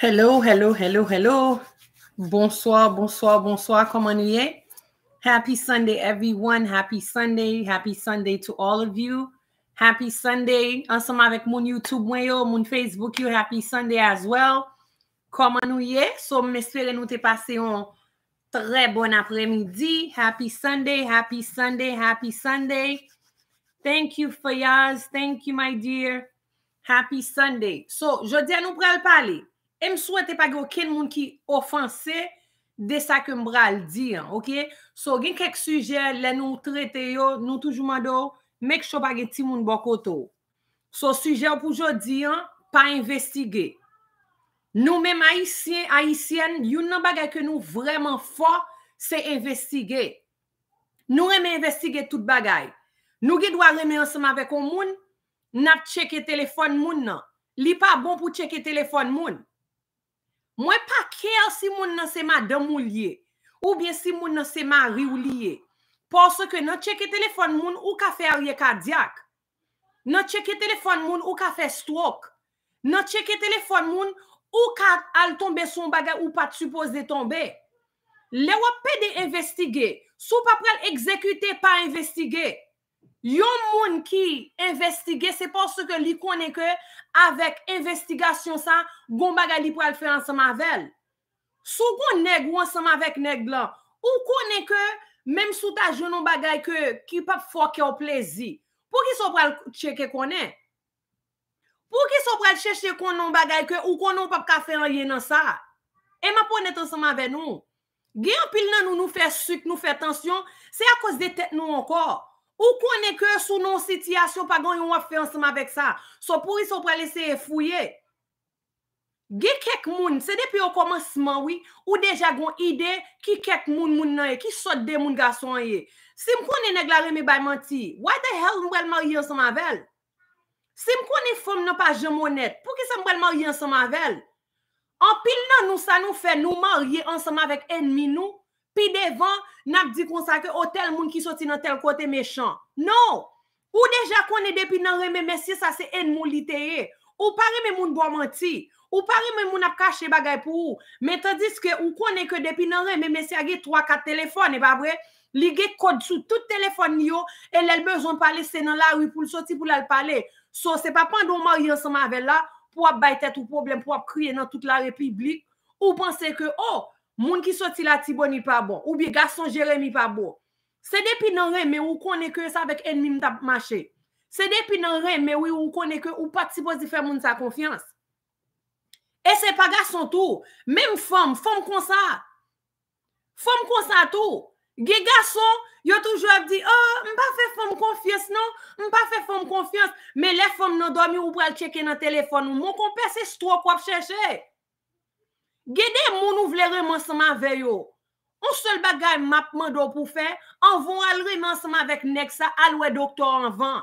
Hello, hello, hello, hello, bonsoir, bonsoir, bonsoir, koma nou ye? Happy Sunday everyone, happy Sunday, happy Sunday to all of you, happy Sunday, ansama vek moun YouTube mwen yo, moun Facebook yo, happy Sunday as well, koma nou ye? So, mespere nou te pase yon tre bon apremidi, happy Sunday, happy Sunday, happy Sunday, thank you Fayaz, thank you my dear, happy Sunday. So, jodi an nou prel pale. E m souwete pa ge ou ken moun ki ofanse de sa ke mbral di an, ok? So gen kek suje lè nou trete yo, nou toujouman do, mek chou bagè ti moun bakoto. So suje ou poujou di an, pa investige. Nou menm Aisyen, Aisyen, yon nan bagay ke nou vreman fa, se investige. Nou reme investige tout bagay. Nou ge dwa reme ansama vek o moun, nap cheke telefon moun nan. Li pa bon pou cheke telefon moun. Mwen pa kèl si moun nan seman damou liye ou byen si moun nan seman riou liye. Ponso ke nan cheke telefon moun ou ka fè ariye kardyak. Nan cheke telefon moun ou ka fè stwok. Nan cheke telefon moun ou ka al tombe son bagay ou pat suppose de tombe. Le wap pe de investige sou pa prel ekzekute pa investige. Yon moun ki investige, se pas se ke li konen ke avèk investigasyon sa, goun bagay li pou al fè anseman vel. Sou konen goun anseman vek neg blan, ou konen ke, mèm sou tajoun nou bagay ke, ki pap fòkè ou plezi. Pou ki sou pral cheke konen? Pou ki sou pral cheche konen bagay ke, ou konen pap ka fè anye nan sa? Eman pou net anseman ve nou? Gen apil nan nou nou fè suk, nou fè tansyon, se a kòz de tèt nou ankor. Ou konen ke sou nou sityasyon pa gon yon wafi anseman vek sa? Sou pouri sou prelese e fouye? Ge kek moun, se depi yo komanseman wi, ou deja gon ide ki kek moun moun nan ye, ki sot de moun gason ye. Sim konen e glare mi bayman ti, why the hell nou el marye anseman vel? Sim konen fom nan pa jem mounet, pou ki se mwen marye anseman vel? An pil nan nou sa nou fe nou marye anseman vek enmi nou? pi devan nap di konsake o oh, tel moun ki soti nan tel kote mechon. Non! Ou deja konen depi nan reme mesye sa se en moun liteye. Ou pare men moun bwa manti. Ou pare men moun ap kache bagay pou ou. Men tandiske ou konen ke depi nan reme mesye agi 3-4 telefone, e pa bre, li ge kod sou tout telefon yo, e lel bezon pale se nan la ou pou lsoti pou lal pale. So se pa pan don moun yon seman ave la, pou ap baytet ou problem pou ap kriye nan tout la republik, ou panse ke ou, oh, Moun ki soti la tibo ni pa bon. Ou bi gason jere ni pa bon. Se depi nan ren, me ou konen ke sa vek enn mi mta mache. Se depi nan ren, me ou konen ke ou pa tibo zi fè moun sa konfians. E se pa gason tou. Mem fòm, fòm kon sa. Fòm kon sa tou. Ge gason, yo toujou ap di, oh, mpa fè fòm konfians, non? Mpa fè fòm konfians. Me le fòm nan domi, ou pou al cheke nan telefon. Mwen konpè se strop wap chèche e. Gede moun ou vle remansman veyo. On sol bagay mapman do pou fe, anvoun al remansman vek nek sa alwe doktor anvan.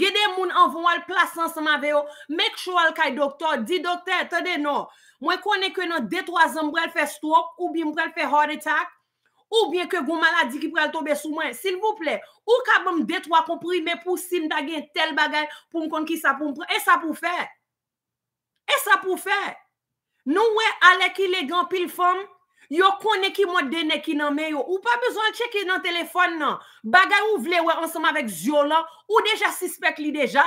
Gede moun anvoun al plasansman veyo, mek chou al kay doktor, di doktor, tade no. Mwen kone ke nan detroazan mbrel fe stok, ou bie mbrel fe hard attack, ou bie ke goun maladi ki pre al tobe soumen. Sil pou ple, ou kab m detroazan kompri, mwen pou sim tagyen tel bagay pou mkon ki sa pou mpre. E sa pou fe? E sa pou fe? Nou we ale ki le gen pil fom, yo kone ki mod dene ki nan meyo. Ou pa bezon l cheke nan telefon nan. Bagay ou vle we ansama vek zyo la, ou deja sispek li deja.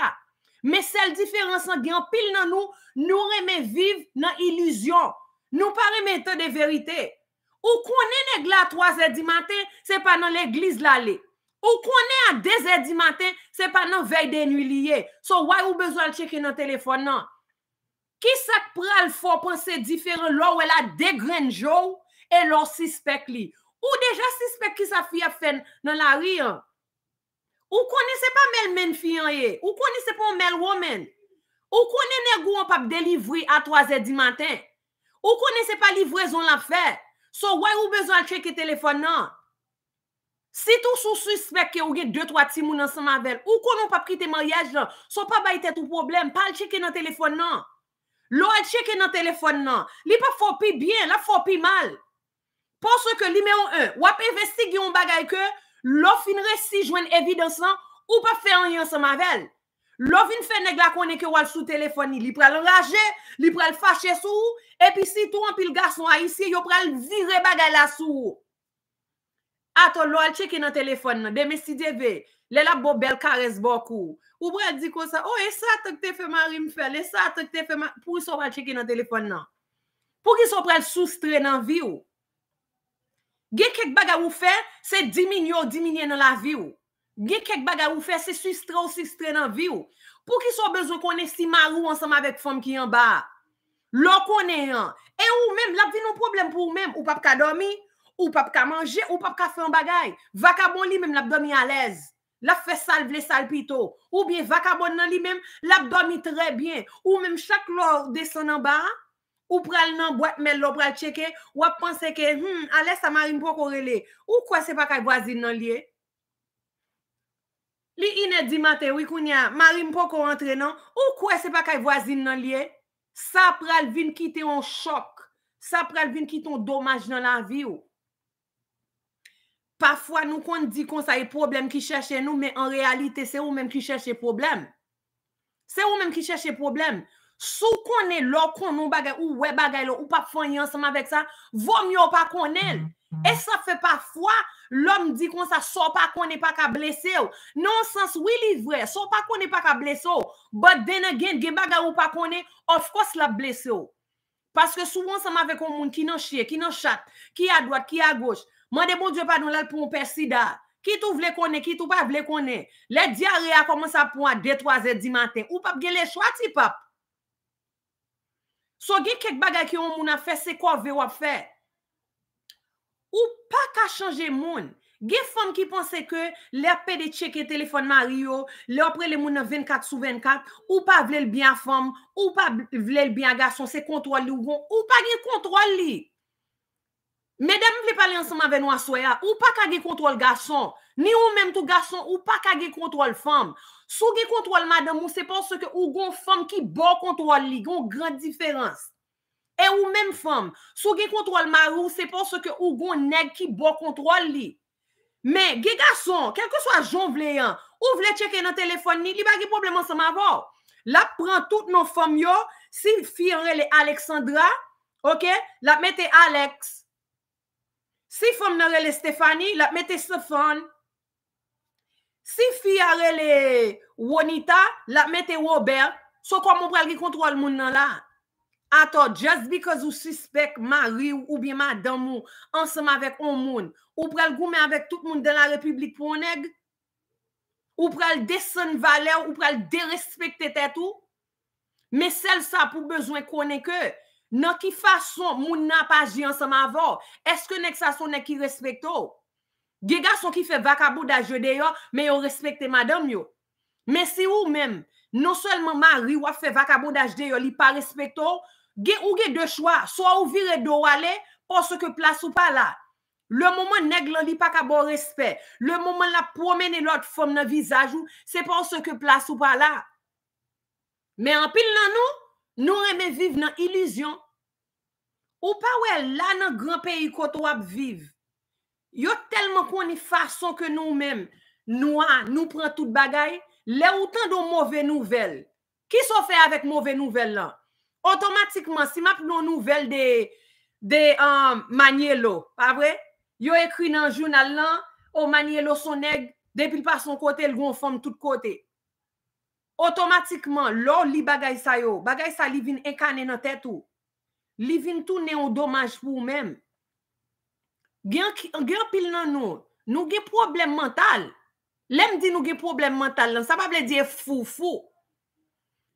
Me sel diferansan gen pil nan nou, nou reme vive nan iluzyon. Nou pareme te de verite. Ou kone neg la 3 e di maten, se pa nan l eglise la le. Ou kone a 2 e di maten, se pa nan vek denu liye. So why ou bezon l cheke nan telefon nan? Ki sak pral fò panse diferon lò wè la degrenjò wè e lò sispek li. Ou deja sispek ki sa fi a fen nan la riyan. Ou konese pa mel men fiyan ye. Ou konese pa mel women. Ou konene gou an pap delivri a 3 e di mantè. Ou konese pa livre zon la fè. So wè ou bezon al cheke telefon nan. Si tou sou sispek ki ou ge 2-3 timoun an seman ven. Ou konen pap ki te maryaj nan. So pap baye te tou problem. Pal cheke nan telefon nan. Lo al cheke nan telefon nan, li pa fopi byen, la fopi mal. Ponso ke li meyon an, wap investi gyon bagay ke, lo finre si jwen evidansan, ou pa fe an yon sa mavel. Lo fin fe neg la konen ke wal sou telefon ni, li pre al raje, li pre al fache sou, epi si tou an pil garson a yisi, yo pre al zire bagay la sou. Ato, lo al cheke nan telefon nan, demes si deve. Le la bobel kares bokou. Ou brel di konsa, ou oh, e sa tok te fe marim fel, e sa tok te fe marim fel. Pou ki so pral cheke nan telepon nan? Pou ki so pral sou stre nan vi ou? Ge kek baga ou fe, se dimin yo, diminye nan la vi ou. Ge kek baga ou fe, se sou stre ou sou stre nan vi ou. Pou ki so bezou konen si marou ansama vek fom ki yon ba. Lò konen yon. E ou men, lap di nou problem pou ou men. Ou pap ka dormi, ou pap ka manje, ou pap ka fe an bagay. Vaka bon li men, lap dormi alèz. la fe sal vle sal pito, ou bien vakabon nan li mem, la bomi tre bien, ou menm chak lor deson nan ba, ou pral nan boatmel lo, pral cheke, wap pense ke, hmm, alè sa marim poko rele, ou kwa se pa kaj wazin nan liye? Li inè di mate, wikoun ya, marim poko rentre nan, ou kwa se pa kaj wazin nan liye? Sa pral vin kite yon chok, sa pral vin kite yon domaj nan la vi ou. pafwa nou kon di kon sa e problem ki chèche nou, men en realite se ou men ki chèche problem. Se ou men ki chèche problem. Sou kon ne lò kon nou bagay, ou we bagay lò, ou pa fon yon seman vek sa, vòm yo pa kon el. E sa fe pafwa, lòm di kon sa, sou pa kon ne pa ka blese ou. Non sens, wili vre, sou pa kon ne pa ka blese ou. But then again, gen bagay ou pa kon ne, of course la blese ou. Paske sou bon seman vek kon moun ki nan chie, ki nan chate, ki a doat, ki a goch, Mwen de moun diyo pa nou lal pou mwen persida. Ki tou vle konen, ki tou pa vle konen. Le diare a koman sa poun a 2-3 et di manten. Ou pap gye le chwa ti pap? So gye kek bagay ki yon moun a fese kwa ve wap fere? Ou pa ka chanje moun? Gye fom ki pense ke le apè de tcheke telefon Mario, le opre le moun a 24 sou 24, ou pa vle l byan fom, ou pa vle l byan gason se kontrol li ou gon, ou pa gye kontrol li. Medèm vle pale anseman ve nou ansoya, ou pa ka ge kontrol gason, ni ou mèm tou gason, ou pa ka ge kontrol fèm. Sou ge kontrol madèm ou, se por se ke ou gon fèm ki bo kontrol li, gon grand diferans. E ou mèm fèm, sou ge kontrol marou, se por se ke ou gon neg ki bo kontrol li. Mè, ge gason, kelke so a jom vle yan, ou vle cheke nan telefon ni, li ba ge problem anseman vò. La pran tout nou fèm yo, si firre le Aleksandra, la mette Aleks. Si fèm nanre le Stefani, la mète se fèn. Si fèm nanre le Wanita, la mète wò bel. Sò kwa moun pral ki kontrol moun nan la. Atò, just because you suspect ma ri ou biye ma damou ansèm avèk on moun, ou pral goumè avèk tout moun den la republik pou onèg, ou pral desèn valè, ou pral derespekt etè tou, mè sel sa pou bezwen konèkè. Nan ki fason moun nan pa jyan sa ma vò? Eske nek sa son nek ki respekto? Ge ga son ki fe vakabou da jyo deyo, me yo respekte madam yo. Men si ou men, non selman man riwa fe vakabou da jyo deyo li pa respekto, ge ou ge de chwa, so a ouvire do wale, pon se ke plas ou pa la. Le moumen neg lan li pakabou respek, le moumen la promene lot fom nan vizaj ou, se pon se ke plas ou pa la. Men an pil nan nou, Nou reme vive nan ilizyon, ou pa we la nan gran peyi koto wap vive. Yo telman koni fason ke nou men, nou a, nou pren tout bagay, le ou tan do mouve nouvel. Ki so fe avet mouve nouvel lan? Otomatikman, si map nou nouvel de um, Maniello, pa we? Yo ekri nan jounal lan, ou oh, Maniello son neg, depil pa son kote, l'gon fom tout kote. otomatikman, lor li bagay sa yo, bagay sa li vin ekane nan tet ou, li vin tou neon domaj pou mèm. Gyan pil nan nou, nou ge problem mental, lem di nou ge problem mental lan, sa pa ble diye fou fou.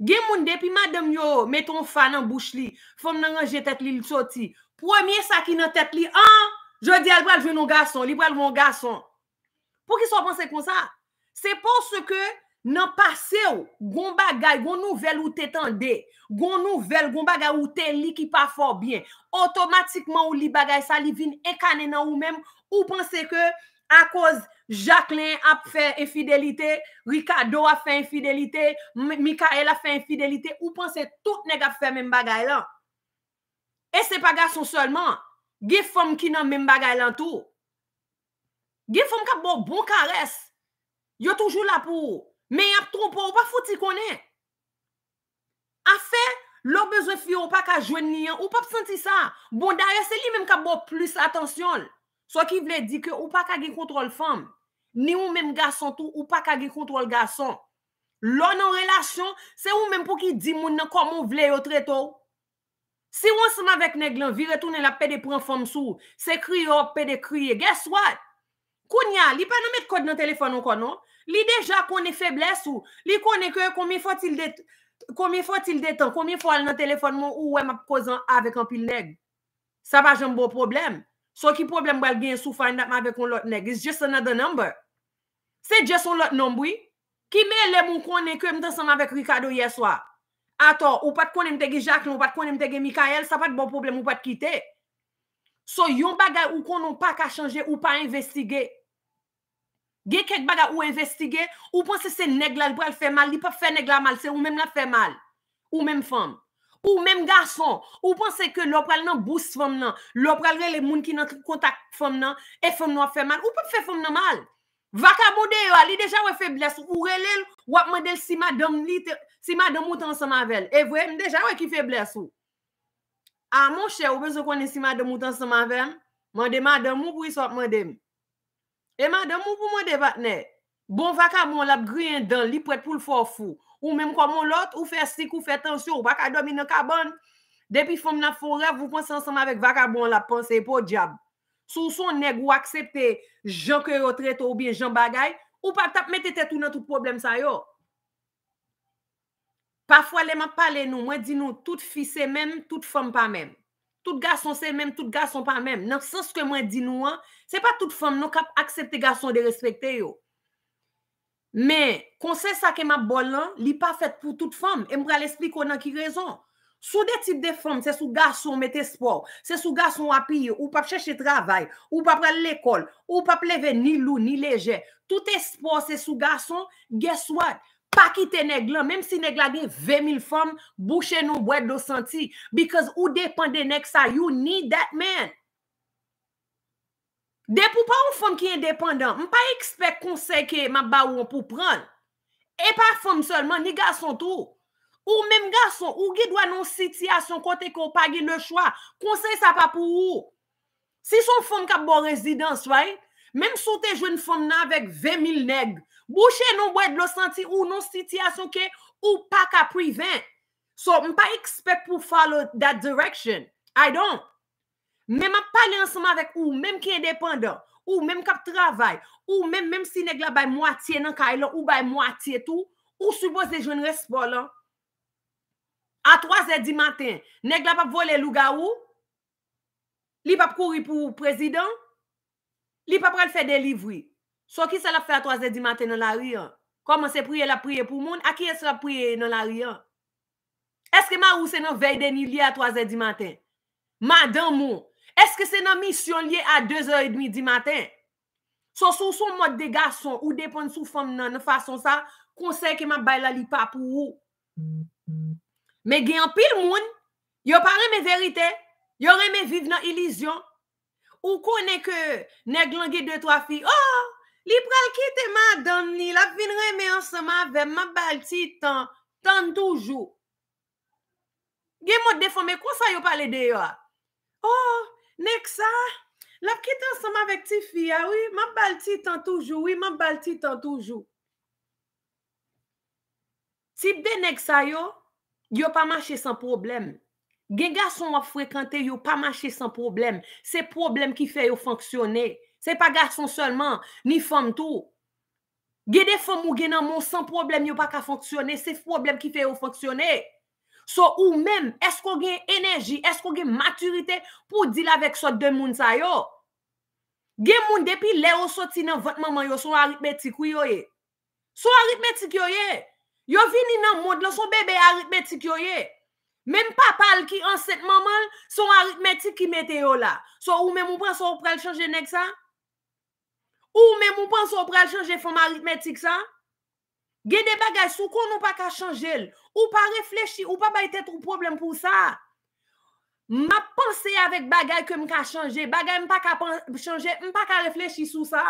Gyan moun de, pi madem yo, meton fa nan bouch li, fòm nan anje tet li l choti, pwèmye sa ki nan tet li, an, jè di al pral vè nan gason, li pral wè nan gason. Pwè ki sou apansè kon sa? Se pwòs se ke, Nan pase ou, goun bagay, goun nouvel ou te tende, goun nouvel, goun bagay ou te li ki pa for bien, otomatikman ou li bagay sa li vin ekane nan ou men, ou panse ke a koz Jacqueline ap fe enfidelite, Ricardo a fe enfidelite, Mikael a fe enfidelite, ou panse tout neg ap fe men bagay lan. E se pa gason solman, ge fom ki nan men bagay lan tou. Ge fom ka bo bon ka res, yo toujou la pou ou. Me yap tro po, ou pa foti konen. A fe, lò bezon fiyo, ou pa ka jwen niyan, ou pa p senti sa. Bon, daye, se li menm ka bo plus atensyon. So ki vle di ke ou pa ka gen kontrol fom. Ni ou menm gason tou, ou pa ka gen kontrol gason. Lò nan relasyon, se ou menm pou ki di moun nan komon vle yo treto. Si wonsan avèk neglen, virè tounen la pe de pran fom sou. Se kri yo, oh, pe de kriye. Guess what? Koun ya, li pa nan met kod nan telefonon konon. Li deja kone febles ou, li kone ke komi fote il detan, komi fote il detan, komi fote al nan telefon moun ou wè m ap posan avèk an pil neg. Sa pa jen bo problem. So ki problem wèl gen sou fanyat m avèk an lot neg, it's just another number. Se jes an lot nomboui, ki mè lè m ou kone ke m dansan m avèk Ricardo yeswa. Ator, ou pat konen m tege Jacqueline, ou pat konen m tege Mikael, sa pat bo problem ou pat kite. So yon bagay ou konon pa ka chanje ou pa investigè. Ge kek baga ou investige, ou panse se neg la li pou al fe mal, li pou fe neg la mal, se ou men la fe mal. Ou men fom. Ou men gason, ou panse ke lopal nan boost fom nan, lopal re le moun ki nan kontak fom nan, e fom nou a fe mal, ou pou fe fom nan mal. Vaka mou de yo, li deja wè fe bles, ou re le wap man del sima dom li, sima dom moutan soma vel, e vwèm deja wè ki fe bles. A moun chè, ou vwè se konen sima dom moutan soma vel, moun dema dom mou bwis wap moun demi. Eman, dan moun pou moun debatne, bon vaka moun lap griyen dan, li pwet pou l fò fò, ou mèm kwa moun lot, ou fè sik, ou fè tensyon, ou vaka domi nan kaban. Depi fòm nan fò rèp, voun pon se ansanm avèk vaka moun lap, pon se pou diab. Sou son neg ou aksepe jan kèyot reto ou bin jan bagay, ou pap tap mette tè tout nan tout problem sa yo. Pafwa lèman pale nou, mwen di nou, tout fise mèm, tout fòm pa mèm. Tout garçon se mèm, tout garçon pa mèm. Nan sens ke mwen di nou an, se pa tout fèm nou kap aksepte garçon de respekte yo. Men, kon se sa keman bol an, li pa fèt pou tout fèm, embra l'esplikou nan ki rezon. Sou de tip de fèm, se sou garçon mette espo, se sou garçon api yo, ou pap chèche travay, ou pap pral l'ekol, ou pap leve ni lou ni leje. Tout espo se sou garçon, guess what? pa ki te neg lan, mem si neg la gen 20,000 fom, bouche nou bwek do santi, because ou depande nek sa, you need that man. De pou pa ou fom ki independant, m pa ekspek konsey ke ma ba ou an pou pran, e pa fom solman, ni gason tou, ou mem gason, ou gi dwa nou siti ason kote ko pa gen le chwa, konsey sa pa pou ou. Si son fom ka bo rezidans, m pa ki te nek lan, m pa ki te nek lan, m pa ki te nek lan, m pa ki te nek lan, m pa ki te nek lan, m pa ki te nek lan, m pa ki te nek lan, m pa ki te nek lan, Bouchè nou bwèd lò santi ou nou siti asokè ou pa ka prevent. So, m pa expect pou follow that direction. I don't. Mèm ap pale ansama vek ou, mèm ki endependant, ou mèm kap travay, ou mèm mèm si neg la bay mwatiye nan kailan ou bay mwatiye tou, ou soubòs de joun respon lan. A 3 zè di matin, neg la pap vole luga ou, li pap kouri pou prezidant, li pap pral fè delivri. So ki se la fè a 3è di matè nan la riyan? Koman se priye la priye pou moun? A ki se la priye nan la riyan? Eske ma ou se nan vey deni liye a 3è di matè? Ma den moun? Eske se nan misyon liye a 2è di matè? So sou sou moun de gason ou depon sou fòm nan fason sa, konsey keman bay la li pa pou ou? Me gen an pil moun? Yo parè me verite? Yo remè vive nan ilizyon? Ou konè ke neg langè de trafi? Oh! Li pral kite ma dan ni, lap vin reme ansama ve, map bal ti tan, tan toujou. Gen mot defome, kwa sa yo pale de yo a? Oh, nek sa, lap kite ansama ve ti fi a, wii, map bal ti tan toujou, wii, map bal ti tan toujou. Tip de nek sa yo, yo pa mache san problem. Gen gason wap frekante, yo pa mache san problem. Se problem ki fe yo fanksyone. Se pa gason selman, ni fom tou. Ge de fom ou gen nan moun san problem yo pa ka foksyone, se problem ki fe yo foksyone. So ou men, esko gen enerji, esko gen maturite pou di la vek sot de moun sa yo. Gen moun depi le ou soti nan vot maman yo, son aritmetik yo yo. Son aritmetik yo yo. Yo vini nan moun la, son bebe aritmetik yo yo. Men pa pal ki an set maman, son aritmetik ki mete yo la. So ou men moun pre sa ou prel chanje nek sa? Ou mè moun panso ou pral chanje fòm aritmetik sa? Gè de bagay sou kon nou pa ka chanje l? Ou pa reflechi, ou pa bayte trou problem pou sa? Ma panse avèk bagay ke m ka chanje, bagay m pa ka chanje, m pa ka reflechi sou sa?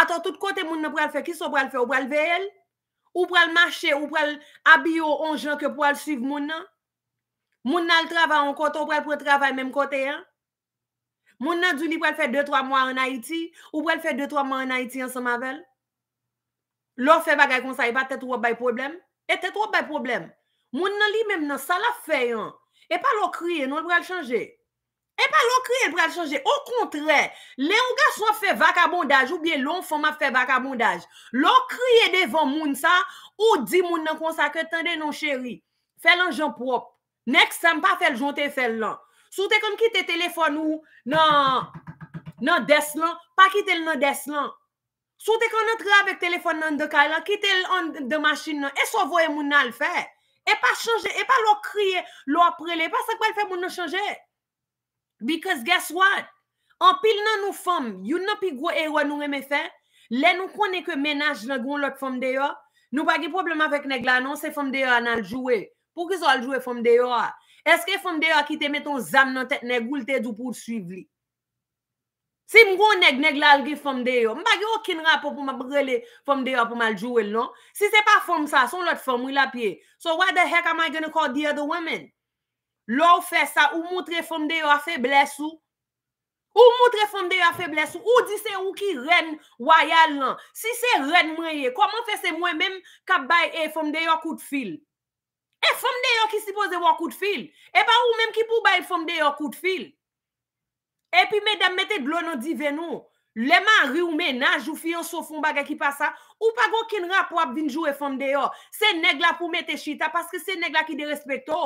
Atò, tout kote moun nou pral fè, kis ou pral fè? Ou pral vè el? Ou pral mache, ou pral abyo anjan ke pral suiv moun nan? Moun nan l travè an kote, ou pral pral travè mèm kote an? Moun nan djouni pou el fè 2-3 mwa an Haiti, ou pou el fè 2-3 mwa an Haiti an semanvel? Lò fè baka y kon sa, e pa tè tro bay problem? E tè tro bay problem. Moun nan li mèm nan, sa la fè yon. E pa lò kriye, nou lè pou el chanje. E pa lò kriye pou el chanje. O kontre, lè yon gasson fè baka bondaj, ou biye lò fòman fè baka bondaj. Lò kriye devon moun sa, ou di moun nan kon sa, kè tènde yon chéri. Fè l'anjan prop. Nèk sa mpa fè l'jonte fè l'an. Sou te kon ki te telefon ou nan des lan, pa ki te nan des lan. Sou te kon notre avek telefon nan de kalan, ki te nan de masjin nan, e sa voye moun nan al fè. E pa chanje, e pa lò kriye, lò prele, e pa sa kwa l fè moun nan chanje. Because guess what? An pil nan nou fèm, yon nan pi gwo erwa nou reme fè, le nou konen ke menaj nan gwo lò fèm de yo, nou pa ki problem avèk neg la nan, se fèm de yo an al jowe. Pou ki so al jowe fèm de yo a? Eske fom de yo ki te met ton zam nan tet neg ou te dupout suiv li? Si mgo neg neg lalgi fom de yo, mbag yo kin rapo pou mabrele fom de yo pou maljouel, non? Si se pa fom sa, son lot fom wila piye. So why the heck am I gonna call the other women? Lou fe sa ou moutre fom de yo a feblesou? Ou moutre fom de yo a feblesou? Ou di se ou ki ren wayal lan? Si se ren mreye, koman fe se mwen menm kap baye e fom de yo kout fil? E fom de yo ki sipoze wak kout fil. E pa ou menm ki pou bay fom de yo kout fil. E pi menm mette blon an di ven nou. Le man ri ou menaj ou fiyon so fon baga ki pasa. Ou pa go kin rap wap vinjou e fom de yo. Se neg la pou mette shita. Paske se neg la ki de respeto.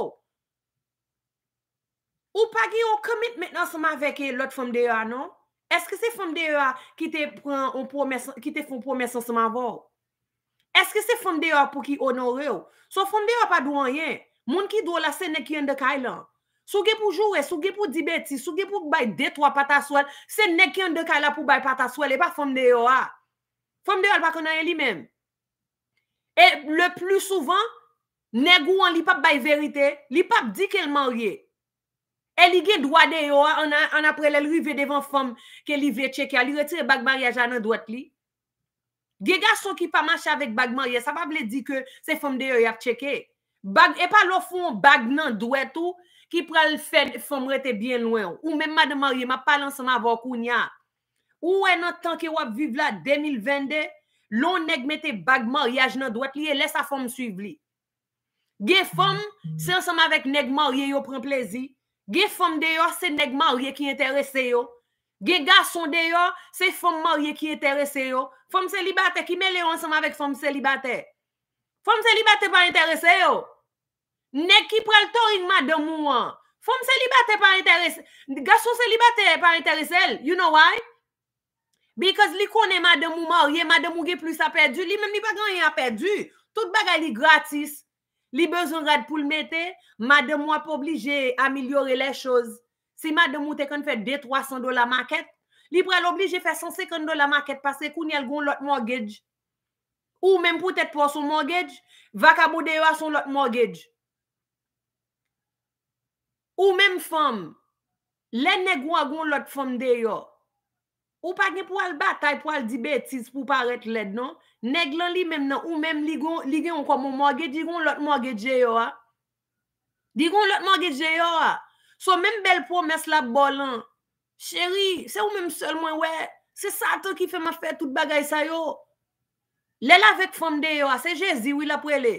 Ou pa gi ou komit menan soma veke lot fom de yo an nou. Eske se fom de yo an ki te fon promesan soma vòw. Eske se fom de yo pou ki onore yo? So fom de yo pa douan yen. Moun ki dou la se nek yon de kay lan. Sou ge pou joure, sou ge pou dibeti, sou ge pou bay detwa pata swel, se nek yon de kay la pou bay pata swel e pa fom de yo a. Fom de yo al pakonan yen li men. E le plu souvan, nek ou an li pap bay verite, li pap di ke lman rye. E li ge dwa de yo a, an apre lel rive devan fom ke li ve cheke a, li retire bag maria janan dwat li. Ge gason ki pa manche avek bag marye, sa pa bile di ke se fom deyo yap cheke. E pa lo fon bag nan dwet ou, ki prel fom rete bien lwen ou. Ou men ma de marye, ma palan san avok ou nyan. Ou en an tan ki wap vive la 2022, loun neg mette bag marye aj nan dwet liye, lesa fom suiv li. Ge fom, se ansan avek neg marye yo pren plezi. Ge fom deyo, se neg marye ki enterese yo. Ge gason deyo, se fom marye ki enterese yo. Fom se li bate ki me le ansan avèk fom se li bate. Fom se li bate pa interese yo. Nè ki prel toring ma demou an. Fom se li bate pa interese. Gache sou se li bate pa interese el. You know why? Because li konen ma demou mor. Ye ma demou ge plus apèdou. Li men mi bagan yon apèdou. Tout bagan li gratis. Li bezon rad pou l'mete. Ma demou ap oblige amilyore le chouz. Si ma demou te kon fèd de 300 dola makèt. Li pralob li, jè fè 150 do la market pasè koun yal goun lot mortgage. Ou mèm pou tèt po sou mortgage, vakabo deyo a sou lot mortgage. Ou mèm fòm, lèd ne goun a goun lot fòm deyo. Ou pagnè pou al batay pou al dibe etiz pou paret lèd, non? Neg lan li mèm nan, ou mèm li gen an komo mortgage, di goun lot mortgage deyo a. Ah. Di goun lot mortgage deyo a. Ah. Sou mèm bel pou mèslap bolan. Chéri, se ou mèm sol mwen wè? Se satan ki fè mwen fè tout bagay sa yo? Lè la vek fèm de yo, se jezi wè la prele.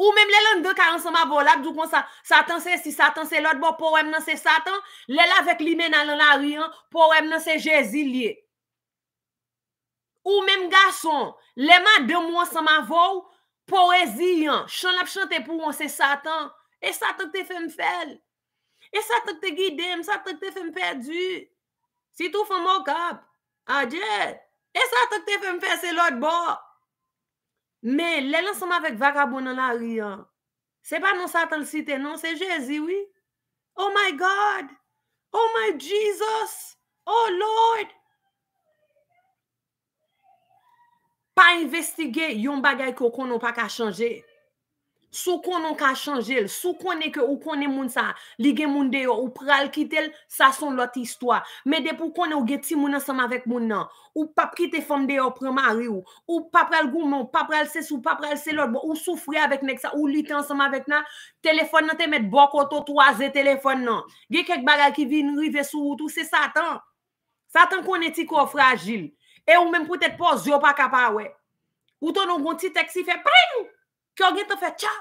Ou mèm lè lan de karen sa mwen vò, lak djou kon sa. Satan se si, satan se lot, bo pou wèm nan se satan. Lè la vek li mè nan lan la riyan, pou wèm nan se jezi liye. Ou mèm gason, lè ma de mwen sa mwen vò, pou wè ziyan. Chan lap chante pou wèm se satan. E satan te fèm fèl. E sa tak te gidem, sa tak te fèm pèdjou, si tou fèm okap, adjè, e sa tak te fèm fèm se lòd bò. Mè, lè lansèm avèk vakabon nan la riyan, se pa nan satel site nan, se jèzi, wè. Oh my God, oh my Jesus, oh Lord. Pa investige yon bagay koko nou pa ka chanjè. Sou konon ka chanjil, sou konen ke ou konen moun sa, li gen moun deyo ou pral kitel, sa son lot istwa. Me depou konen ou geti moun an samavek moun nan, ou pap ki te fom deyo prema re ou, ou pap pral gouman, ou pap pral se sou, ou pap pral se lot, ou soufri avek nek sa, ou liten an samavek nan, telefon nan te met bok o to, to aze telefon nan. Ge kek bagal ki vin rive sou ou tou, se satan. Satan konen ti kofragil. E ou men pwetet pos, yo pa kapa we. Ou tonon kon ti teksi fe, pring ou! Kyo gen te fè tchap,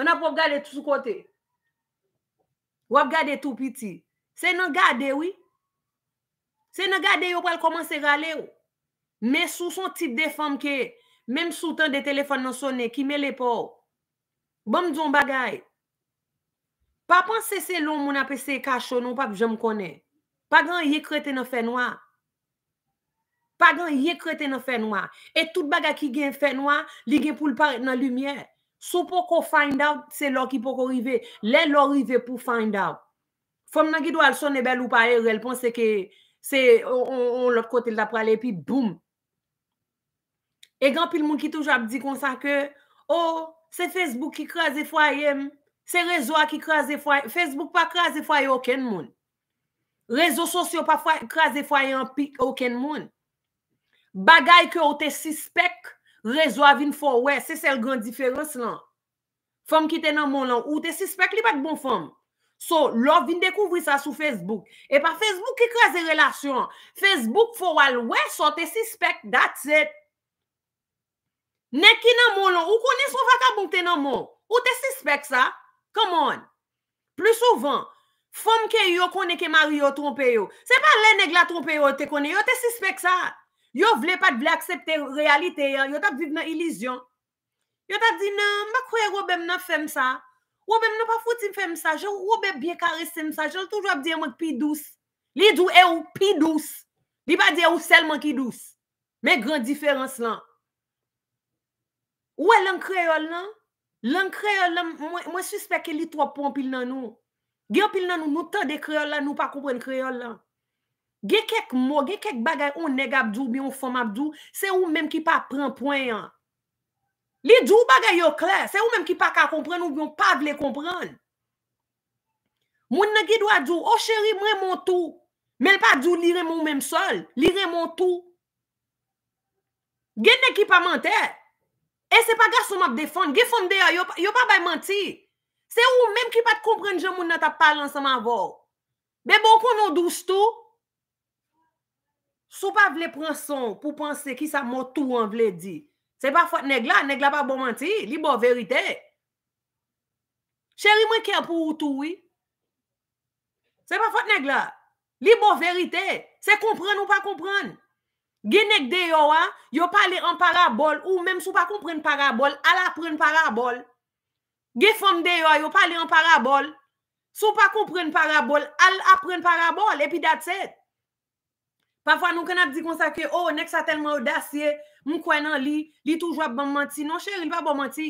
an ap wap gade tout sou kote. Wap gade tout piti. Se nan gade, oui. Se nan gade yo pou al komanse gale yo. Men sou son tip de fèm ke, menm sou tan de telefon nan sonne, ki me le pou. Bon mdjoun bagay. Pa panse se loun moun apese kachonon, pap, jom konen. Pa gan ye krete nan fè noua. Pa gan ye krete nan fè noua. Et tout baga ki gen fè noua, li gen pou lpare nan lumiè. Sou pou kou find out, se lò ki pou kou rive. Lè lò rive pou find out. Fòm nan ki dò al son e bel ou pa e, relpon se ke, se on lò kote l da prale, pi boom. Egan pi l moun ki touj ap di konsa ke, oh, se Facebook ki krasi fwayem, se rezo a ki krasi fwayem, Facebook pa krasi fwaye oken moun. Rezo sosyo pa krasi fwayem, pi oken moun. Bagay ke ou te sispek, Rezo avin fò wè, se sel gran diferans lan. Fòm ki te nan moun lan, ou te sispek li pak bon fòm. So, lòv vin dekouvri sa sou Facebook. E pa Facebook ki kreze relasyon. Facebook fò wè, so te sispek, that's it. Nèk ki nan moun lan, ou konen sou faka bon te nan moun? Ou te sispek sa? Come on. Plou souvan, fòm ki yo konen ke mari yo trompe yo. Se pa lè neg la trompe yo, te konen yo, te sispek sa. Yo vle pat vle aksepte realite, yo tap viv nan ilizyon. Yo tap di nan, mba kreye wabem nan fem sa, wabem nan pa fwoti fem sa, jow wabem biye karesem sa, jow toujwa ap diye mwen pi dous. Li djou e ou pi dous, li pa diye ou selman ki dous. Men grand diferans lan. Ou e lan kreol lan, lan kreol lan, mwen suspecte li 3 pon pil nan nou. Gyo pil nan nou, nou tan de kreol lan, nou pa koupren kreol lan. Ge kek mo, ge kek bagay ou neg ap djou, bi ou fom ap djou, se ou menm ki pa pren poen an. Li djou bagay yo kler, se ou menm ki pa ka kompren, ou bi ou pa vle kompren. Moun nan ki dwa djou, o oh, cheri mwen moun tou, menm pa djou lirè moun menm sol, lirè moun tou. Gen nen ki pa mente, e se pa gasom ap defon, gifon de a, yo pa bay menti. Se ou menm ki pa te kompren jen moun nan ta palan sa man vò. Be bon kon nou djou stou, Sou pa vle prenson pou panse ki sa motou an vle di. Se pa fote neg la, neg la pa bo manti. Li bo verite. Cheri mwen kèpou ou touwi. Se pa fote neg la. Li bo verite. Se kompren ou pa kompren. Genek deyo a, yo pale an parabol. Ou menm sou pa kompren parabol, al apren parabol. Genek deyo a, yo pale an parabol. Sou pa kompren parabol, al apren parabol. Epi dat set. Pafwa nou ken ap di kon sa ke, oh, nek sa telman odasye, mwen kwen nan li, li touj wap bomanti. Non, chè, li pa bomanti.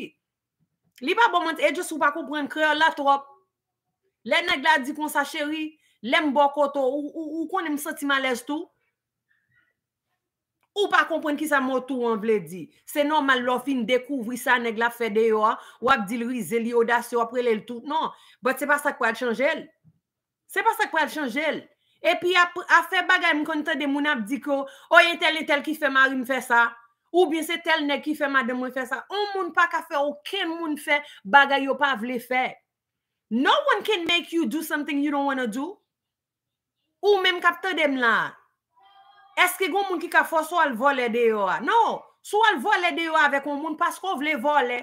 Li pa bomanti, e jous ou pa kompren kre la trop. Le neg la di kon sa chèri, lem bokoto, ou kon em soti malej tou. Ou pa kompren ki sa motou, an vle di. Se normal, lor fin dekouvri sa neg la fede yo, wap dilri, zeli odasye, wap prele l tout. Non, bot se pa sa kwa chanjel. Se pa sa kwa chanjel. E pi a fe bagay m konta de moun ap di ko, oye tel etel ki fe ma rim fe sa, ou bin se tel nek ki fe ma de moun fe sa, ou moun pa ka fe, ou ken moun fe bagay yo pa vle fe. No one can make you do something you don't wanna do. Ou men kapta dem lan. Eske goun moun ki ka foso al vole de yo a? No, sou al vole de yo avek moun pasko vle vole.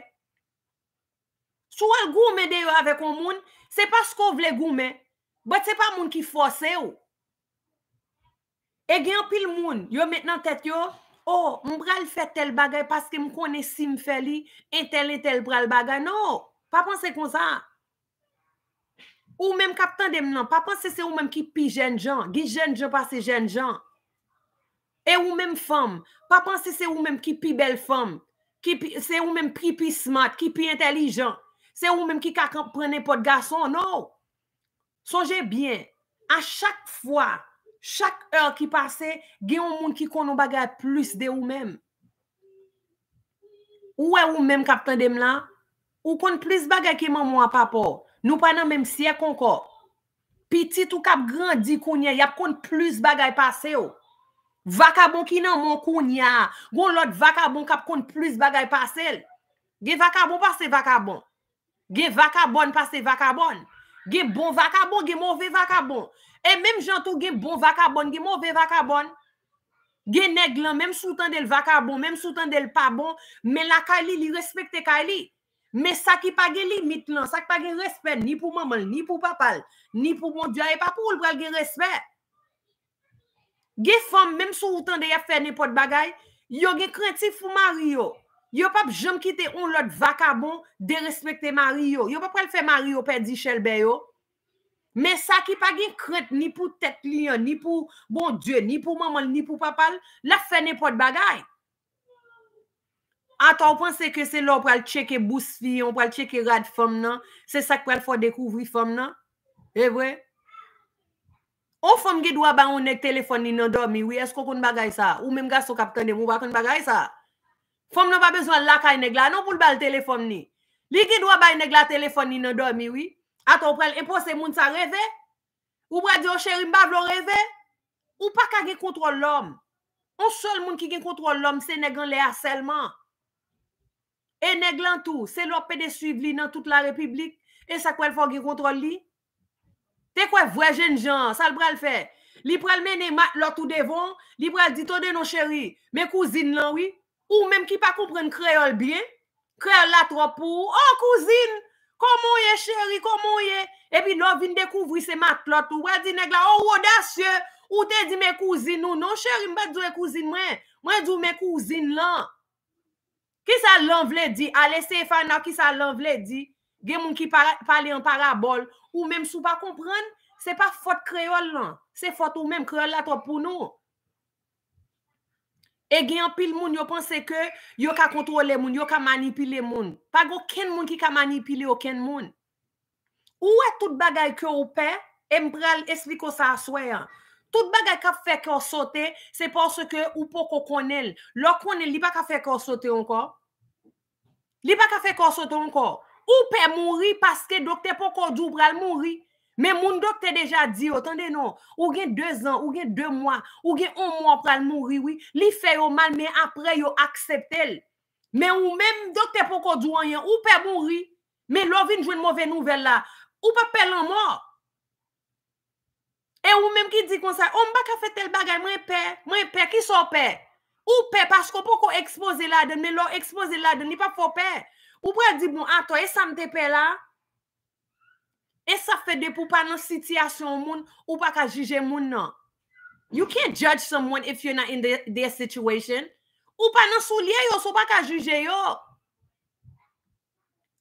Sou al goume de yo avek moun, se pasko vle goume, but se pa moun ki fose yo. E gen pi l moun, yo men nan tet yo, oh, m brel fè tel bagay paske m konè sim fè li, et tel et tel brel bagay, nou, pa panse kon sa. Ou men kapten dem nan, pa panse se ou men ki pi jen jan, gi jen jan pa se jen jan. E ou men fèm, pa panse se ou men ki pi bel fèm, se ou men ki pi smart, ki pi intelijan, se ou men ki kakan prene pot gason, nou. Sonje bien, a chak fwa, Chak eur ki pase, gen yon moun ki konon bagay plus de ou men. Ou e ou men kapten dem lan? Ou konon plus bagay ki moun moun apapo? Nou panan menm siye konko? Pitit ou kap grandi koun ya, yap konon plus bagay pase yo. Vaka bon ki nan moun koun ya, goun lot vaka bon kap konon plus bagay pase el. Gen vaka bon pase vaka bon. Gen vaka bon pase vaka bon. Gen bon vaka bon, gen moun ve vaka bon. Gen bon vaka bon, gen moun ve vaka bon. E mèm jantou gen bon vakabon, gen mò ve vakabon. Gen neg lan, mèm sou tan del vakabon, mèm sou tan del pa bon, mè la kali li respekte kali. Mè sa ki pa gen li mit lan, sa ki pa gen respek, ni pou maman, ni pou papal, ni pou moun, di a e pa pou lprel gen respek. Gen fòm mèm sou tan de yap fè nipot bagay, yo gen krenti fù mariyo. Yo pap jom kite on lot vakabon de respekte mariyo. Yo pap wèl fè mariyo pè di chèl bè yo. Men sa ki pa gen kret ni pou tet liyon, ni pou, bon dieu, ni pou mamon, ni pou papal, la fe ne pot bagay. Ata ou pense ke se lo ou pral cheke bousfi, ou pral cheke rad fom nan, se sak pral fwa dekouvri fom nan, e vwe? Ou fom ge dwa ba ou nek telefon ni nan dormi, oui, esko kon bagay sa? Ou mem gaso kapten de mou bakon bagay sa? Fom nan pa bezwa lakay neg la, non pou l bal telefon ni. Li ge dwa bay neg la telefon ni nan dormi, oui? Aton prel, epos se moun sa revè? Ou prel di yo oh, chéri mbav lò revè? Ou pa kage kontrol lòm? On sol moun ki gen kontrol lòm se negan le aselman. E neglan tou, se lò pede suiv li nan tout la republik, e sa kwen fòn gen kontrol li? Te kwen vwè jen jan, sal prel fe? Li prel menen mat lò tou devon, li prel di tò de nou chéri, me kouzin lan wè, ou mèm ki pa koupren kreol biye, kreol la tropou, ou oh, kouzin, komon ye chéri, komon ye, epi nou vin dekouvri se mat plot, ou wè di neg la, ou wè da sye, ou te di mè kouzin nou, nou chéri mbè djou mè kouzin mwen, mwen djou mè kouzin lan, ki sa lan vle di, ale se fana ki sa lan vle di, gen moun ki pale an parabol, ou mèm sou pa kompren, se pa fot kreol lan, se fot ou mèm kreol la to pou nou. E gen pil moun yo pense ke yo ka kontrole moun, yo ka manipile moun. Pa go ken moun ki ka manipile o ken moun. Ou e tout bagay ke ou pe, e mpral eswi ko sa aswe. Tout bagay ka fek or sote, se porske ou po ko konel. Lo konel li pa ka fek or sote ankor. Li pa ka fek or sote ankor. Ou pe moun ri paske dokte pou konjou pral moun ri. Men moun dokte deja di yo, tande non, ou gen 2 an, ou gen 2 mwa, ou gen 1 mwa pral moun riwi, li fe yo mal, men apre yo akseptel. Men ou men moun dokte poko duanyan, ou pe moun ri, men lò vin jwen mwove nouvel la, ou pe pe lan mwa. E ou men mwen ki di konsay, ou mba ka fe tel bagay, mwen pe, mwen pe, ki so pe? Ou pe, pasko poko expose la den, men lò expose la den, ni pa po pe. Ou pe di bon, ato, e sam te pe la? E sa fede pou pa nan sityasyon moun, ou pa ka juje moun nan. You can't judge someone if you're not in their situation. Ou pa nan soulye yo, sou pa ka juje yo.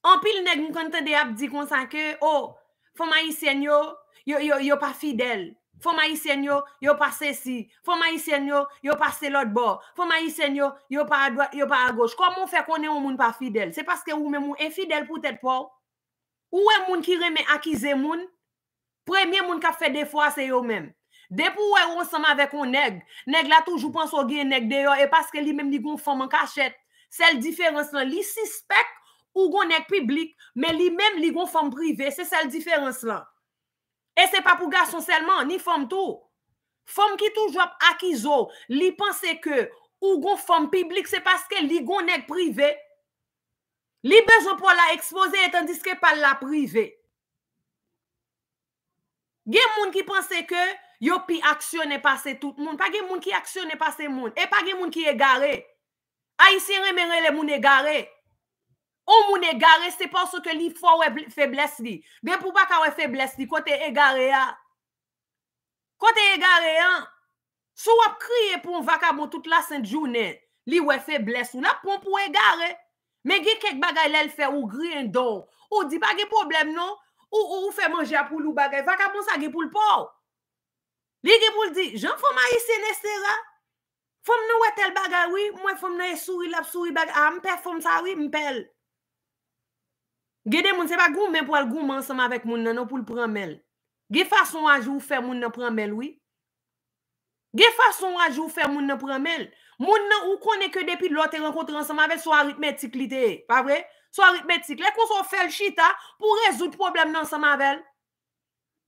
Anpil neg mkante dey ap di konsan ke, oh, foma isen yo, yo pa fidel. Foma isen yo, yo pase si. Foma isen yo, yo pase lot bo. Foma isen yo, yo pa a goj. Koman fe konen moun pa fidel? Se paske ou men moun enfidel poutet pouw. Ou e moun ki reme akize moun, premye moun kap fe defwa se yo men. Depou ou e ronsama vek ou neg, neg la toujou panso gen neg deyo, e paske li men li gon fom an kachet, sel diferans lan. Li sispek ou gon neg piblik, men li men li gon fom prive, se sel diferans lan. E se papouga sonselman, ni fom tou. Fom ki toujou ap akizo, li panse ke ou gon fom piblik, se paske li gon neg prive, Li bejou pou la ekspoze etan diske pal la prive. Gen moun ki panse ke, yo pi aksyon e pase tout moun. Pa gen moun ki aksyon e pase moun. E pa gen moun ki e gare. A yisi remerele moun e gare. Ou moun e gare, se panso ke li fò wè febles li. Ben pou baka wè febles li kote e gare a. Kote e gare an. Sou wap kriye pou mwaka moun tout la sèndjounen. Li wè febles ou la pou mwè e gare. Men ge kek bagay lèl fè ou gri en don. Ou di bagay problem nou? Non? Ou ou fè manje apoul ou bagay? Fak apons a ge pou l'pou. Li ge pou l'di, jen fòm a yi sè nè sè ra? Fòm nou wè tèl bagay oui? Mwen fòm nou yè e sou yi lap sou yi bagay? A, mpè fòm sa oui, mpèl. Ge de moun se pa goum men pou al goum ansèm avèk moun nan nou pou l'pranmèl. Ge fason a jou fè moun nan pranmèl oui? Ge fason a jou fè moun nan pranmèl? Moun nan ou konen ke depi de lò te renkontran sa mavel sou aritmetik li te e. Pa bre? Sou aritmetik. Lè kon sou felchita pou rezout problem nan sa mavel.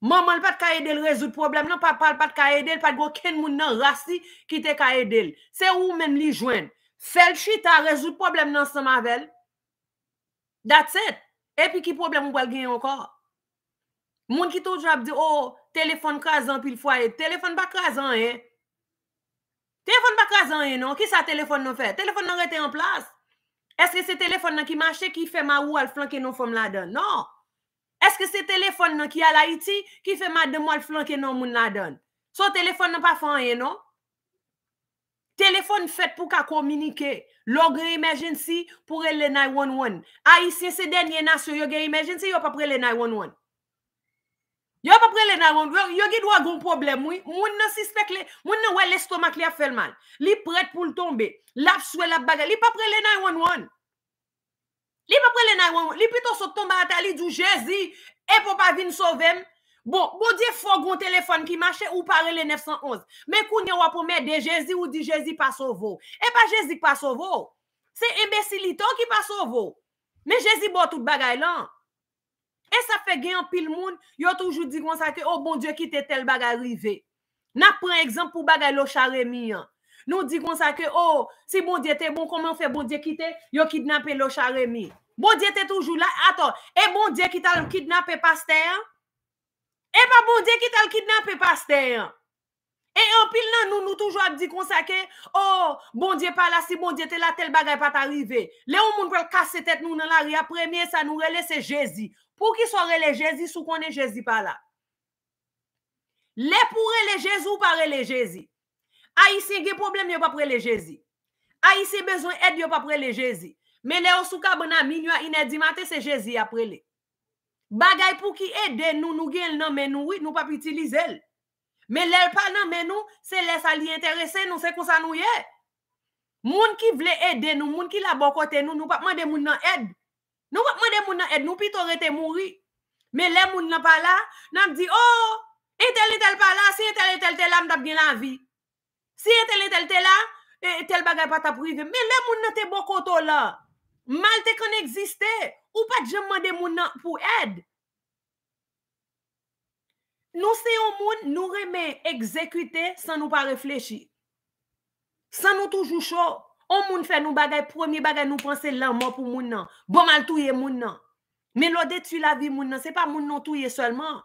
Moun man pat ka edel rezout problem nan. Pat pal pat ka edel. Pat gò ken moun nan rasti ki te ka edel. Se ou men li jwen. Felchita rezout problem nan sa mavel. Dat set. E pi ki problem ou bal gen yon kor. Moun ki tou jop de o telefon krasan pil fwaye. Telefon ba krasan e. Telefon pa kazan eno? Ki sa telefon nou fe? Telefon nou rete en plas? Eske se telefon nou ki mache ki fe ma ou al flanke nou fom la don? Non! Eske se telefon nou ki al Haiti ki fe ma demou al flanke nou moun la don? So, telefon nou pa fan eno? Telefon fèt pou ka kominike. Logre emergency pou re le 9-1-1. A isye se denye nasyo yo ge emergency yo pa pre le 9-1-1. Yo papre lè nan yon, yo gè do a goun problem moun, moun nan wè lè stomak lè a fèl mal. Li prèt pou l'tombe, lap swè lap bagay, li papre lè nan yon yon. Li papre lè nan yon, li pito sot tomba ata li djou jezi, e pou pa vin sovem. Bon, moun dje fò goun telefon ki mache ou pare lè 911. Men koun yon wapou mè de jezi ou di jezi pa sovo. E pa jezi pa sovo, se embecilito ki pa sovo. Men jezi bo tout bagay lan. E sa fe gen an pil moun, yo toujou di kon sa ke, o, oh, bon diye ki te tel baga rive. Na pren ekzamp pou baga lo charemi an. Nou di kon sa ke, o, oh, si bon diye te bon, koman fe bon diye ki te, yo kidnap e lo charemi. Bon diye te toujou la, ato, e bon diye ki tal kidnap e paste an? E pa bon diye ki tal kidnap e paste an? E an pil nan nou nou toujou ap di kon sa ke, o, oh, bon diye pala, si bon diye te la tel baga e pata rive. Le ou moun vel kase tet nou nan la ria premye, sa nou rele se jezi. Pou ki so re le Jezi sou konen Jezi pa la. Le pou re le Jezi ou pa re le Jezi. A yisi gen problem yo pa pre le Jezi. A yisi bezon ed yo pa pre le Jezi. Men le ou sou kab nan minyo a inedimate se Jezi apre le. Bagay pou ki eden nou nou gen nan men nou wite nou pa pi itilize el. Men lèl pa nan men nou se lè sa li enterese nou se kon sa nou ye. Moun ki vle eden nou, moun ki la bon kote nou, nou pa pman de moun nan ed. Nou wap mwen de moun nan ed nou pi to rete mouri. Men le moun nan pala nan di, oh, etel etel pala, si etel etel tel am dab gen la vi. Si etel etel tel la, e etel e, e bagay pata privi. Men le moun nan te bokoto la. Mal te kon egziste. Ou pat jem mwen de moun nan pou ed. Nou se yon moun nou reme ekzekwite san nou pa reflechi. San nou toujou chou. On moun fè nou bagay, promi bagay nou panse lanman pou moun nan. Bon mal touye moun nan. Men lode tu lavi moun nan, se pa moun nan touye selman.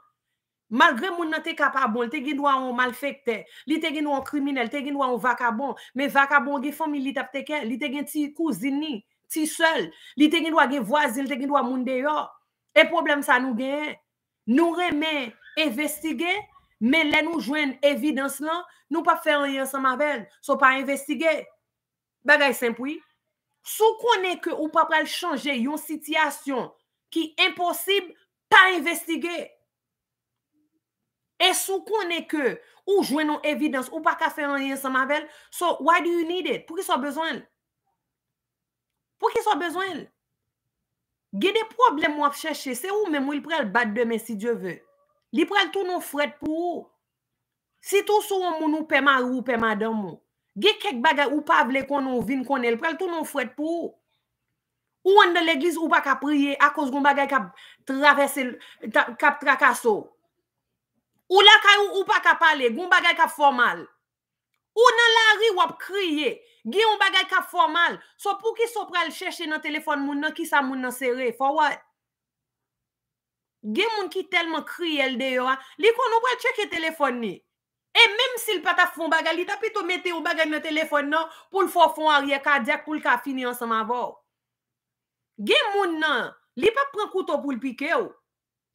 Malgre moun nan te kapabon, te genwa an mal fèkte, li te genwa an krimine, li te genwa an vakabon, men vakabon gen fòmili tap teken, li te gen ti kouzini, ti sel, li te genwa gen vwazil, te genwa moun deyo. E problem sa nou gen. Nou remè investige, men lè nou jwen evidans lan, nou pa fè an yon samabel, sou pa investige. Bagay sempoui, sou konen ke ou pa prel chanje yon sityasyon ki imposib pa investige. E sou konen ke ou jwen nou evidens ou pa ka feyon yon san mavel, so why do you need it? Pou ki so bezwen? Pou ki so bezwen? Ge de problem wap chache, se ou men mou il prel bat demen si Diyo ve. Li prel tou nou fred pou ou. Si tou sou yon moun nou pema ou pema adan mou. Ge kek bagay ou pa avle kon ou vin kon el, pral ton ou fwet pou. Ou an de l'eglis ou pa ka priye akos goun bagay ka travesse, kap trakaso. Ou lakay ou ou pa ka pale, goun bagay ka formal. Ou nan lari wap kriye, ge ou bagay ka formal. So pou ki so pral cheshe nan telefon moun nan ki sa moun nan sere, fawat. Ge moun ki telman kriye el deyo, li kon ou pral cheke telefon ni. E menm si l pa ta fon bagay, li ta pi to mete ou bagay nan telefon nan pou l fo fon a rie ka diak pou l ka fini ansan ma vò. Gemoun nan, li pa pren koutou pou l pike ou,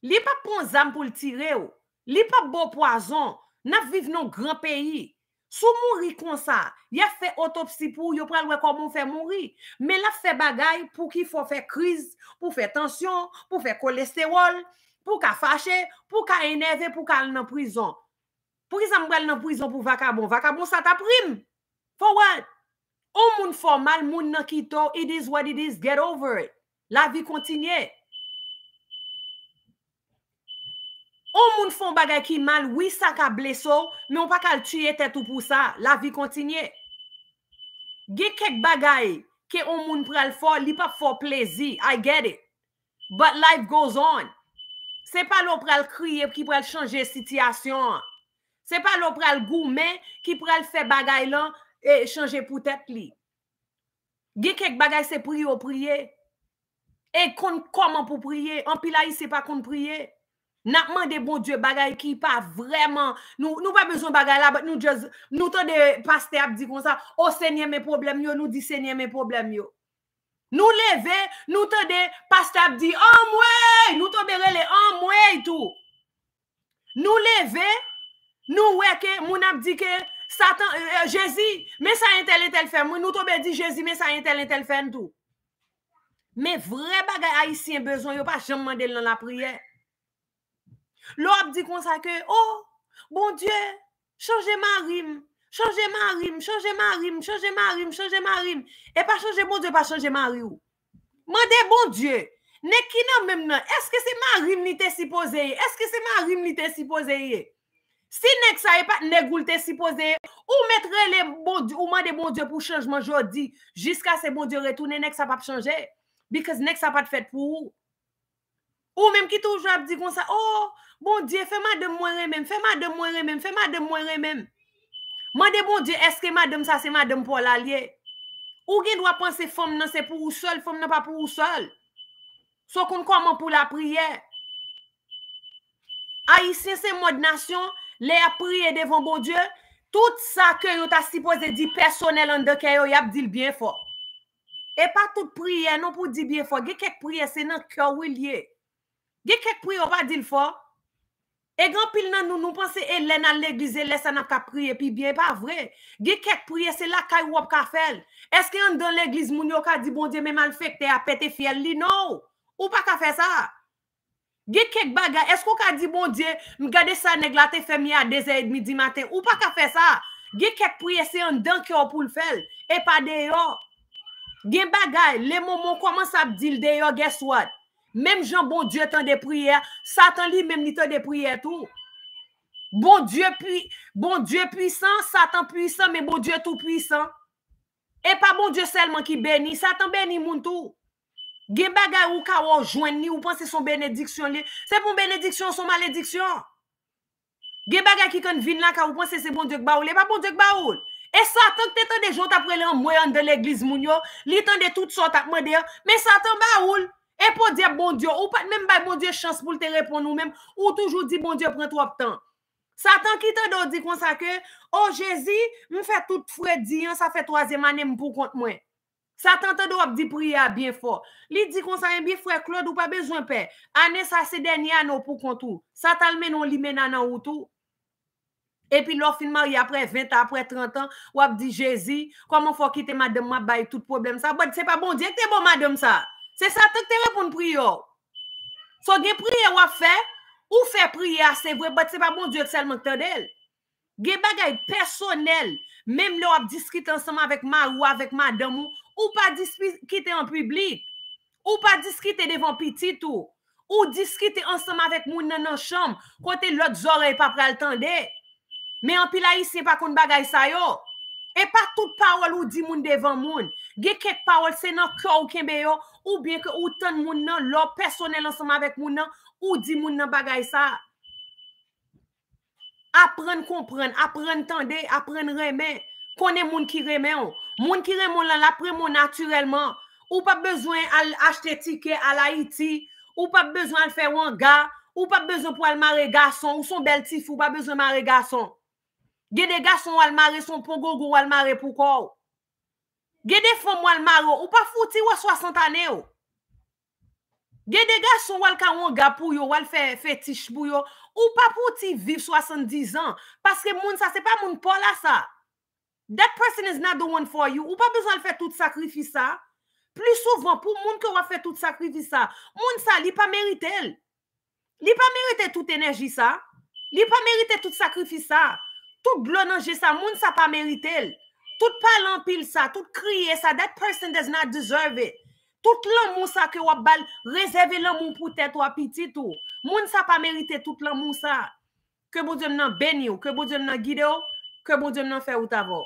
li pa pren zam pou l tire ou, li pa bo poison, na vive nan gran peyi. Sou moun ri kon sa, ya fe otopsi pou yo pralwe kon moun fe moun ri, men la fe bagay pou ki fo fe kriz, pou fe tensyon, pou fe kolesterol, pou ka fache, pou ka eneve, pou ka al nan prizon. Pwizan mwen nan pwizan pou vakabon. Vakabon sa ta prim. For what? O moun fò mal, moun nan ki to. It is what it is. Get over it. La vi kontinye. O moun fò bagay ki mal, wi sa ka bleso, non pa kal tuye tetou pou sa. La vi kontinye. Ge kek bagay ke o moun prel fò, li pa fò plezi. I get it. But life goes on. Se pa lò prel kriye, ki prel chanje sityasyon an. Se pa lo prel goumen ki prel fe bagay lan e chanje pou tet li. Ge kek bagay se priyo priye? E kon konman pou priye? An pilay se pa kon priye? Natman de bon die bagay ki pa vreman. Nou pa bezon bagay la, nou te de paste ap di kon sa, ou oh, se nye me problem yo, nou di se nye me problem yo. Nou leve, nou te de paste ap di, an oh, mwey, nou te berele an oh, mwey tou. Nou leve, Nou weke, moun ap dike, satan, euh, euh, jezi, men sa yon tel en tel fen, moun nou tobe di jezi, men sa yon tel en tel fen tou. Men vre bagay a yisi en bezon yo, pa chanm mandel nan la priye. Lou ap di kon sa ke, oh, bon die, chanjè ma rim, chanjè ma rim, chanjè ma rim, chanjè ma rim, chanjè ma rim, e pa chanjè bon die, pa chanjè ma ri ou. Mandel bon die, ne ki nan mem nan, eske se ma rim ni te sipozeye, eske se ma rim ni te sipozeye. Si nèk sa e pat nèk goul te sipoze, ou metre le bon di, ou mande bon di pou chanjman jodi, jiska se bon di retoune, nèk sa pa p chanje, because nèk sa pa t fèt pou ou. Ou mèm ki toujou ap di kon sa, oh, bon di, fè madem mwen remem, fè madem mwen remem, fè madem mwen remem. Mande bon di, eske madem sa, se madem pou alalye. Ou gen dwa panse fòm nan se pou ou sol, fòm nan pa pou ou sol. So kon kwa man pou la priye. A yi sin se mod nasyon, Le ap priye devon bo Diyo, tout sa kyo yo ta sipoze di personel an de kyo yo yap dil byen fo. E pa tout priye, non pou di byen fo, ge kek priye se nan kyo wiliye. Ge kek priye yo pa dil fo. E gran pil nan nou nou panse, e len al leglize lesan ap ka priye, pi byen pa vre. Ge kek priye se la kay wop ka fel. Eske an dan leglize moun yo ka di bon Diyo me mal fek te ap pete fiel li nou. Ou pa ka fe sa? Ge kek bagay, esko ka di bon diye, m gade sa neglate femya dese midi mate, ou pa ka fe sa? Ge kek priye se yon dan ki yo pou l fel, e pa deyo. Gen bagay, le mou moun koman sa ap di l deyo, guess what? Mem jan bon diye tan de priye, satan li mem ni tan de priye tou. Bon diye bon puisan, satan puisan, men bon diye tou puisan. E pa bon diye selman ki beni, satan beni moun tou. Gen bagay ou ka ou joen ni ou pan se son benediksyon li, se pou benediksyon son malediksyon. Gen bagay ki kon vin la ka ou pan se se bon diok ba ou li, pa bon diok ba ou. E satan ki te te de jote apre li an mwen an de l'egliz moun yo, li te de tout sote ap mwen de an, men satan ba ou, e pou diak bon diok, ou pat mwen bay bon diok chans pou te repon nou men, ou toujou di bon diok pren trope tan. Satan ki te do di kon sa ke, o oh Jezi, mwen fe tout fredi an, sa fe toazemanem pou kont mwen. Sa tante do wap di priya bien fò. Li di kon sa yon bi frè Claude ou pa bejwen pe. Ane sa se denye an nou pou kontou. Sa talmen nou li men nan an wotou. E pi lò fin mari apre 20, apre 30 an, wap di Jezi, koman fò kite madame wap bayi tout problem sa. Bote se pa bon diye ki te bon madame sa. Se sa te ki te repoun priyo. So ge priye wap fe, ou fe priye a se vwe, bote se pa bon diye ki se lman kte del. Ge bagay personel, mem lò wap diskite ansama avèk mar ou avèk madame ou, Ou pa diskite an publik Ou pa diskite devan pitit ou Ou diskite ansama vek moun nan nan chom Kote lòt zore e pa pral tande Me an pilay siye pa kon bagay sa yo E pa tout pawol ou di moun devan moun Ge kek pawol se nan kò ou kenbe yo Ou bien ke ou ton moun nan lò Personel ansama vek moun nan Ou di moun nan bagay sa Aprende komprende Aprende tande Aprende reme Kone moun ki reme yo Moun kire moun lan apre moun naturelman, ou pa bezwen al achte tike al Haiti, ou pa bezwen al fe wanga, ou pa bezwen pou al mare gason, ou son bel tifou, ou pa bezwen mare gason. Gede gason wale mare son pongo gwo wale mare pou kou. Gede fom wale maro, ou pa fouti wale 60 ane yo. Gede gason wale ka wanga pou yo, wale fe fetish pou yo, ou pa pou ti viv 70 an, paske moun sa se pa moun pola sa. that person is not the one for you ou pa bezan l fè tout sakrifisa pli souvan pou moun kè wa fè tout sakrifisa moun sa li pa merite el li pa merite tout enerji sa li pa merite tout sakrifisa tout glonanje sa moun sa pa merite el tout palan pil sa, tout kriye sa that person does not deserve it tout l an moun sa kè wap bal rezève l an moun pou tèt ou apiti tou moun sa pa merite tout l an moun sa kè bo jèm nan ben yo kè bo jèm nan gide yo ke moun diyon nan fè ou t'avò.